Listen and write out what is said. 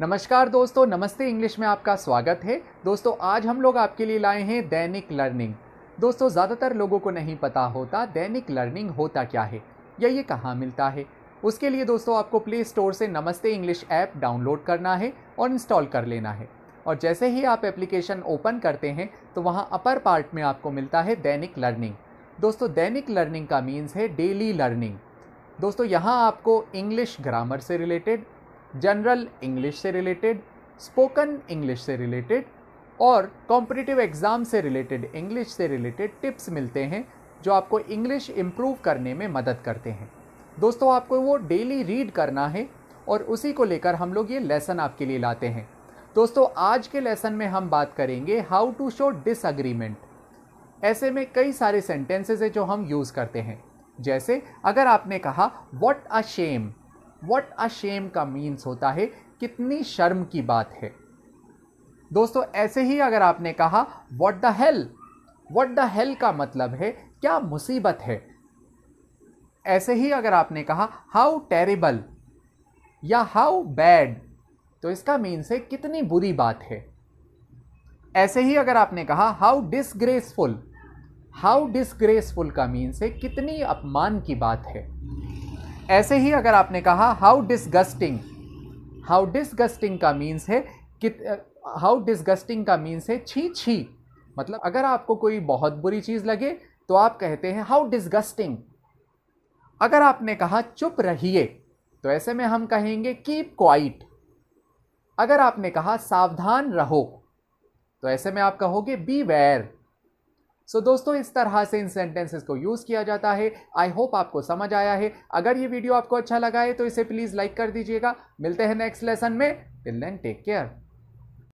नमस्कार दोस्तों नमस्ते इंग्लिश में आपका स्वागत है दोस्तों आज हम लोग आपके लिए लाए हैं दैनिक लर्निंग दोस्तों ज़्यादातर लोगों को नहीं पता होता दैनिक लर्निंग होता क्या है या ये कहाँ मिलता है उसके लिए दोस्तों आपको प्ले स्टोर से नमस्ते इंग्लिश ऐप डाउनलोड करना है और इंस्टॉल कर लेना है और जैसे ही आप एप्लीकेशन ओपन करते हैं तो वहाँ अपर पार्ट में आपको मिलता है दैनिक लर्निंग दोस्तों दैनिक लर्निंग का मीन्स है डेली लर्निंग दोस्तों यहाँ आपको इंग्लिश ग्रामर से रिलेटेड जनरल इंग्लिश से रिलेटेड स्पोकन इंग्लिश से रिलेटेड और कॉम्पिटिटिव एग्ज़ाम से रिलेटेड इंग्लिश से रिलेटेड टिप्स मिलते हैं जो आपको इंग्लिश इम्प्रूव करने में मदद करते हैं दोस्तों आपको वो डेली रीड करना है और उसी को लेकर हम लोग ये लेसन आपके लिए लाते हैं दोस्तों आज के लेसन में हम बात करेंगे हाउ टू शो डिसअग्रीमेंट ऐसे में कई सारे सेंटेंसेज हैं जो हम यूज़ करते हैं जैसे अगर आपने कहा what a shame what a shame का मीन्स होता है कितनी शर्म की बात है दोस्तों ऐसे ही अगर आपने कहा what the hell what the hell का मतलब है क्या मुसीबत है ऐसे ही अगर आपने कहा हाउ टेरेबल या हाउ बैड तो इसका मीन्स है कितनी बुरी बात है ऐसे ही अगर आपने कहा हाउ डिसग्रेसफुल हाउ डिसग्रेसफुल का मीन्स है कितनी अपमान की बात है ऐसे ही अगर आपने कहा हाउ डिसगस्टिंग हाउ डिसगस्टिंग का मीन्स है कि हाउ डिसगस्टिंग का मीन्स है छी छी मतलब अगर आपको कोई बहुत बुरी चीज़ लगे तो आप कहते हैं हाउ डिसगस्टिंग अगर आपने कहा चुप रहिए तो ऐसे में हम कहेंगे कीप क्वाइट अगर आपने कहा सावधान रहो तो ऐसे में आप कहोगे बी वेयर सो so, दोस्तों इस तरह से इन सेंटेंसेस को यूज़ किया जाता है आई होप आपको समझ आया है अगर ये वीडियो आपको अच्छा लगा है तो इसे प्लीज़ लाइक कर दीजिएगा मिलते हैं नेक्स्ट लेसन में टिल देन टेक केयर